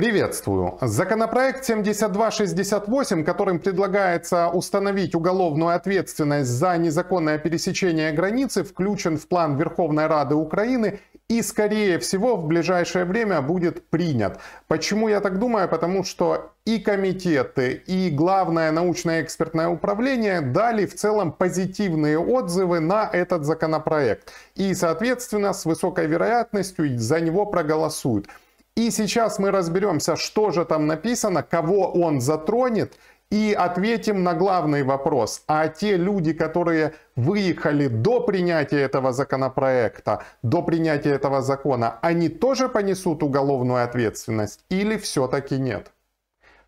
Приветствую. Законопроект 7268, которым предлагается установить уголовную ответственность за незаконное пересечение границы, включен в план Верховной Рады Украины и, скорее всего, в ближайшее время будет принят. Почему я так думаю? Потому что и комитеты, и главное научное экспертное управление дали в целом позитивные отзывы на этот законопроект. И, соответственно, с высокой вероятностью за него проголосуют. И сейчас мы разберемся, что же там написано, кого он затронет, и ответим на главный вопрос. А те люди, которые выехали до принятия этого законопроекта, до принятия этого закона, они тоже понесут уголовную ответственность или все-таки нет?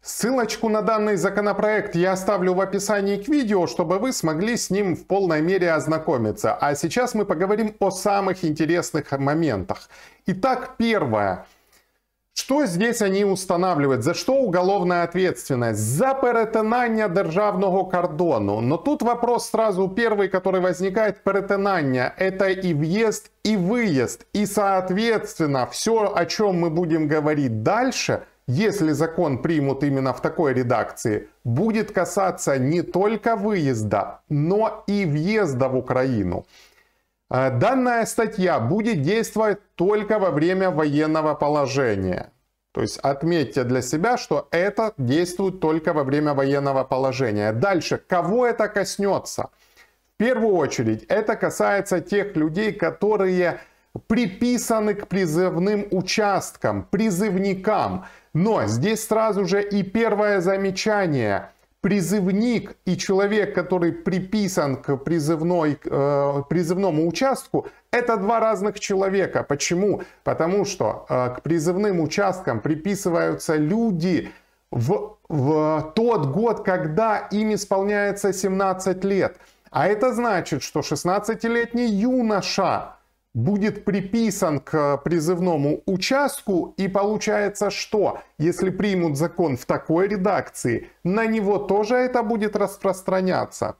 Ссылочку на данный законопроект я оставлю в описании к видео, чтобы вы смогли с ним в полной мере ознакомиться. А сейчас мы поговорим о самых интересных моментах. Итак, первое. Что здесь они устанавливают? За что уголовная ответственность? За перетинание державного кордону. Но тут вопрос сразу первый, который возникает, перетинание – Это и въезд, и выезд. И, соответственно, все, о чем мы будем говорить дальше, если закон примут именно в такой редакции, будет касаться не только выезда, но и въезда в Украину. А, данная статья будет действовать только во время военного положения. То есть отметьте для себя, что это действует только во время военного положения. Дальше, кого это коснется? В первую очередь, это касается тех людей, которые приписаны к призывным участкам, призывникам. Но здесь сразу же и первое замечание – призывник и человек, который приписан к призывной, э, призывному участку, это два разных человека. Почему? Потому что э, к призывным участкам приписываются люди в, в тот год, когда им исполняется 17 лет. А это значит, что 16-летний юноша будет приписан к призывному участку, и получается, что если примут закон в такой редакции, на него тоже это будет распространяться.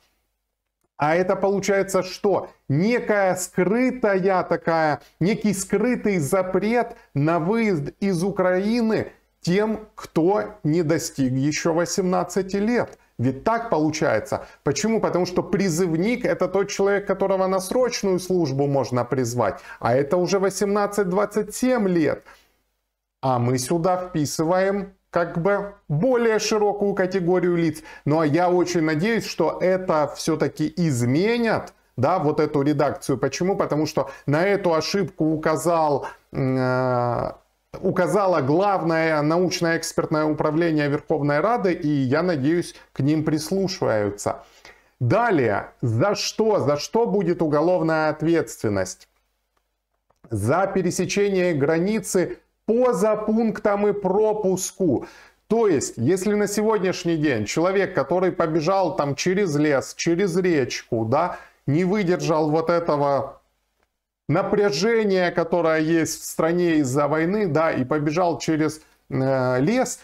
А это получается, что некая скрытая такая, некий скрытый запрет на выезд из Украины тем, кто не достиг еще 18 лет. Ведь так получается. Почему? Потому что призывник это тот человек, которого на срочную службу можно призвать, а это уже 18-27 лет. А мы сюда вписываем как бы более широкую категорию лиц. Ну а я очень надеюсь, что это все-таки изменят, да, вот эту редакцию. Почему? Потому что на эту ошибку указал э, указало главное научно-экспертное управление Верховной Рады, и я надеюсь, к ним прислушиваются. Далее, за что, за что будет уголовная ответственность? За пересечение границы по запунктам и пропуску. То есть, если на сегодняшний день человек, который побежал там через лес, через речку, да, не выдержал вот этого напряжение, которое есть в стране из-за войны, да, и побежал через э, лес,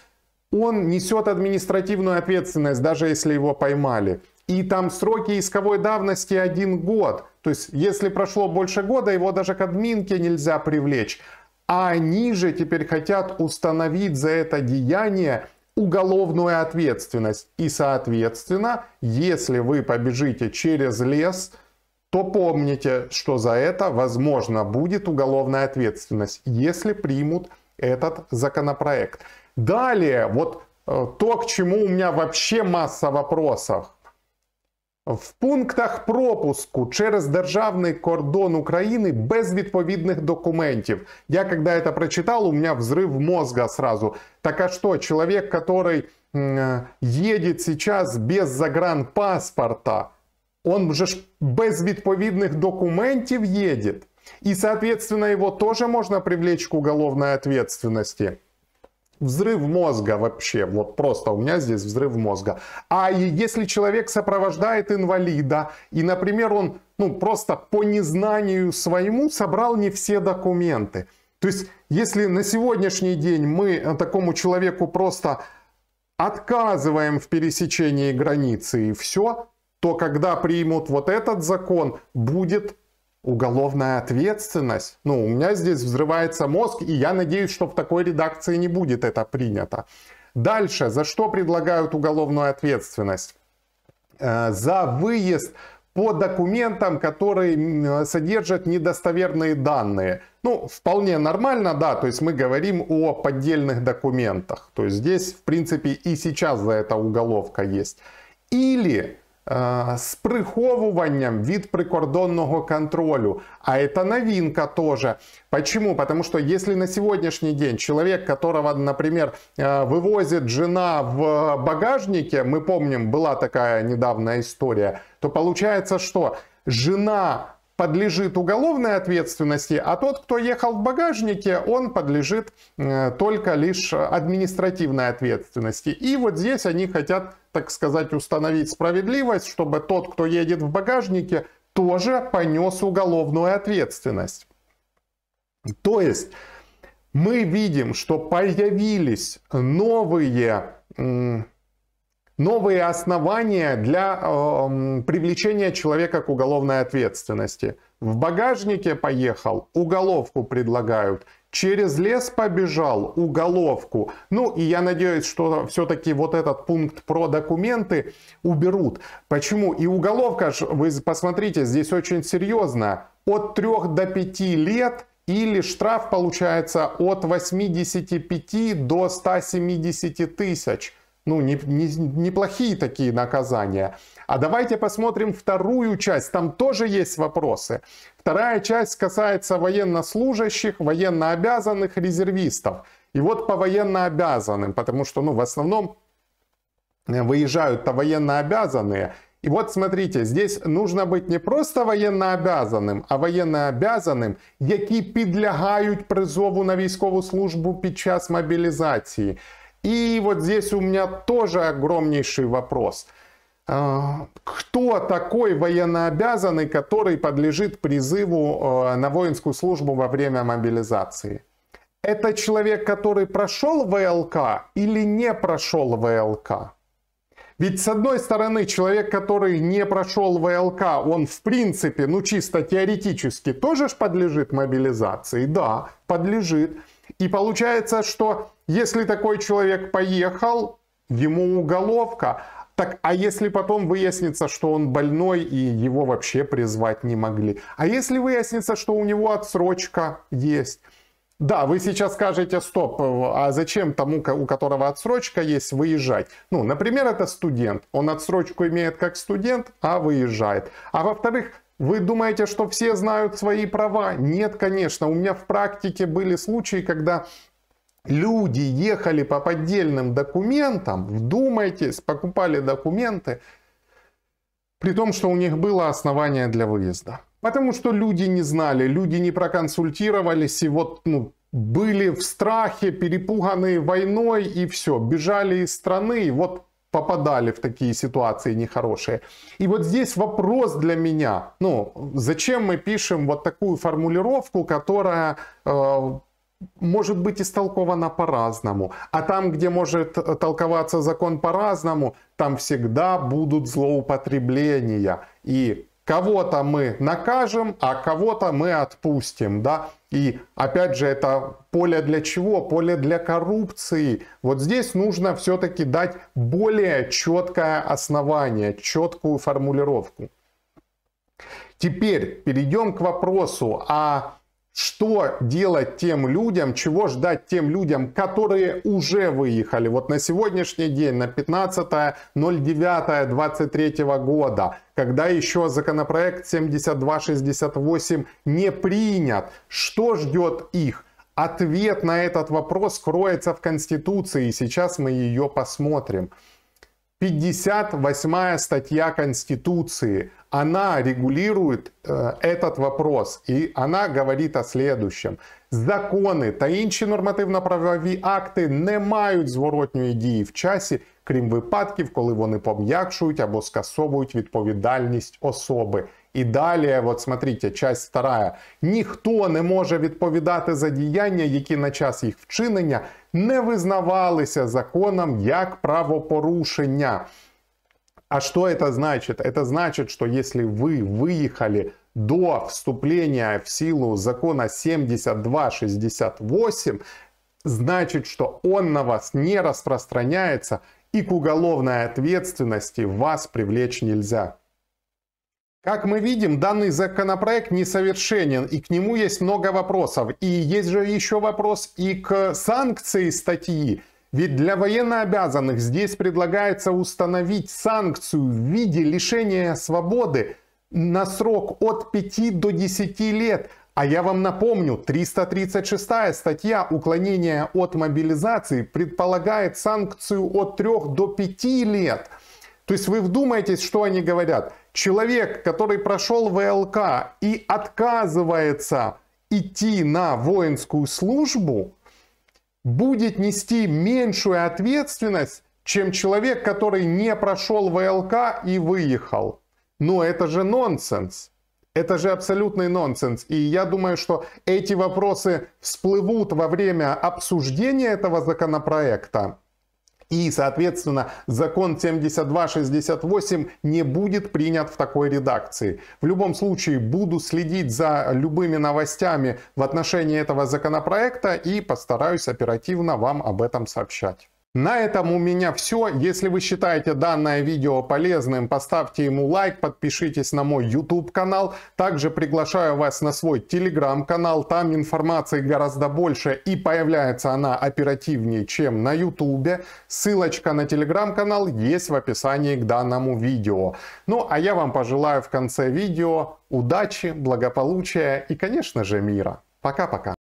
он несет административную ответственность, даже если его поймали. И там сроки исковой давности один год. То есть, если прошло больше года, его даже к админке нельзя привлечь. А они же теперь хотят установить за это деяние уголовную ответственность. И, соответственно, если вы побежите через лес, то помните, что за это, возможно, будет уголовная ответственность, если примут этот законопроект. Далее, вот э, то, к чему у меня вообще масса вопросов. В пунктах пропуску через державний кордон Украины без відповідних документов. Я когда это прочитал, у меня взрыв мозга сразу. Так а что, человек, который э, едет сейчас без загранпаспорта, он же без відповідных документов едет. И, соответственно, его тоже можно привлечь к уголовной ответственности. Взрыв мозга вообще, вот просто у меня здесь взрыв мозга. А если человек сопровождает инвалида, и, например, он ну, просто по незнанию своему собрал не все документы. То есть, если на сегодняшний день мы э, такому человеку просто отказываем в пересечении границы и все, то когда примут вот этот закон, будет уголовная ответственность. Ну, у меня здесь взрывается мозг, и я надеюсь, что в такой редакции не будет это принято. Дальше, за что предлагают уголовную ответственность? Э, за выезд по документам, которые содержат недостоверные данные. Ну, вполне нормально, да, то есть мы говорим о поддельных документах. То есть здесь, в принципе, и сейчас за это уголовка есть. Или з приховуванням від прикордонного контролю. А это новинка тоже. Почему? Потому что если на сегодняшний день человек, которого, например, э, вывозит жена в багажнике, мы помним, была такая недавняя история, то получается, что жена подлежит уголовной ответственности, а тот, кто ехал в багажнике, он подлежит э, только лишь административной ответственности. И вот здесь они хотят так сказать, установить справедливость, чтобы тот, кто едет в багажнике, тоже понес уголовную ответственность. То есть мы видим, что появились новые, новые основания для э, привлечения человека к уголовной ответственности. В багажнике поехал, уголовку предлагают – Через лес побежал, уголовку. Ну и я надеюсь, что все-таки вот этот пункт про документы уберут. Почему? И уголовка, вы посмотрите, здесь очень серьезно. От 3 до 5 лет или штраф получается от 85 до 170 тысяч ну, неплохие не, не, не плохие такие наказания. А давайте посмотрим вторую часть, там тоже есть вопросы. Вторая часть касается военнослужащих, военнообязанных, резервистов. И вот по военнообязанным, потому что, ну, в основном э, выезжают-то военнообязанные, и вот смотрите, здесь нужно быть не просто военнообязанным, а военнообязанным, які підлягають призову на військову службу під час мобілізації. И вот здесь у меня тоже огромнейший вопрос. А, кто такой военнообязанный, который подлежит призыву э, на воинскую службу во время мобилизации? Это человек, который прошел ВЛК или не прошел ВЛК? Ведь с одной стороны, человек, который не прошел ВЛК, он в принципе, ну чисто теоретически, тоже ж подлежит мобилизации. Да, подлежит. И получается, что если такой человек поехал, ему уголовка. Так, а если потом выяснится, что он больной и его вообще призвать не могли? А если выяснится, что у него отсрочка есть? Да, вы сейчас скажете, стоп, а зачем тому, у которого отсрочка есть, выезжать? Ну, например, это студент. Он отсрочку имеет как студент, а выезжает. А во-вторых, вы думаете, что все знают свои права? Нет, конечно. У меня в практике были случаи, когда люди ехали по поддельным документам, вдумайтесь, покупали документы, при том, что у них было основание для выезда. Потому что люди не знали, люди не проконсультировались и вот ну, были в страхе, перепуганы войной и все, бежали из страны. И вот попадали в такие ситуации нехорошие. И вот здесь вопрос для меня, ну, зачем мы пишем вот такую формулировку, которая э, может быть истолкована по-разному. А там, где может э, толковаться закон по-разному, там всегда будут злоупотребления. И кого-то мы накажем, а кого-то мы отпустим, да. И опять же, это поле для чего? Поле для коррупции. Вот здесь нужно все-таки дать более четкое основание, четкую формулировку. Теперь перейдем к вопросу, а что делать тем людям, чего ждать тем людям, которые уже выехали. Вот на сегодняшний день, на 15.09.23 года, когда еще законопроект 7268 не принят, что ждет их? Ответ на этот вопрос кроется в Конституции, и сейчас мы ее посмотрим. 58 статья Конституции она регулирует э, этот вопрос, и она говорит о следующем. Закони та інші нормативно-правові акти не мають зворотньої дії в часі, крім випадків, коли вони пом'якшують або скасовують відповідальність особи. І далі, от смотрите, часть 2. ніхто не може відповідати за діяння, які на час їх вчинення не визнавалися законом як правопорушення. А что это значит? Это значит, что если вы выехали до вступления в силу закона 7268, значит, что он на вас не распространяется и к уголовной ответственности вас привлечь нельзя. Как мы видим, данный законопроект несовершенен, и к нему есть много вопросов. И есть же еще вопрос и к санкции статьи. Ведь для военнообязанных здесь предлагается установить санкцию в виде лишения свободы на срок от 5 до 10 лет. А я вам напомню, 336 статья уклонения от мобилизации предполагает санкцию от 3 до 5 лет. То есть вы вдумайтесь, что они говорят. Человек, который прошел ВЛК и отказывается идти на воинскую службу, будет нести меньшую ответственность, чем человек, который не прошел ВЛК и выехал. Но это же нонсенс. Это же абсолютный нонсенс. И я думаю, что эти вопросы всплывут во время обсуждения этого законопроекта. И, соответственно, закон 7268 не будет принят в такой редакции. В любом случае, буду следить за любыми новостями в отношении этого законопроекта и постараюсь оперативно вам об этом сообщать. На этом у меня все. Если вы считаете данное видео полезным, поставьте ему лайк, подпишитесь на мой YouTube канал. Также приглашаю вас на свой Telegram канал. Там информации гораздо больше и появляется она оперативнее, чем на YouTube. Ссылочка на Telegram канал есть в описании к данному видео. Ну а я вам пожелаю в конце видео удачи, благополучия и конечно же мира. Пока-пока.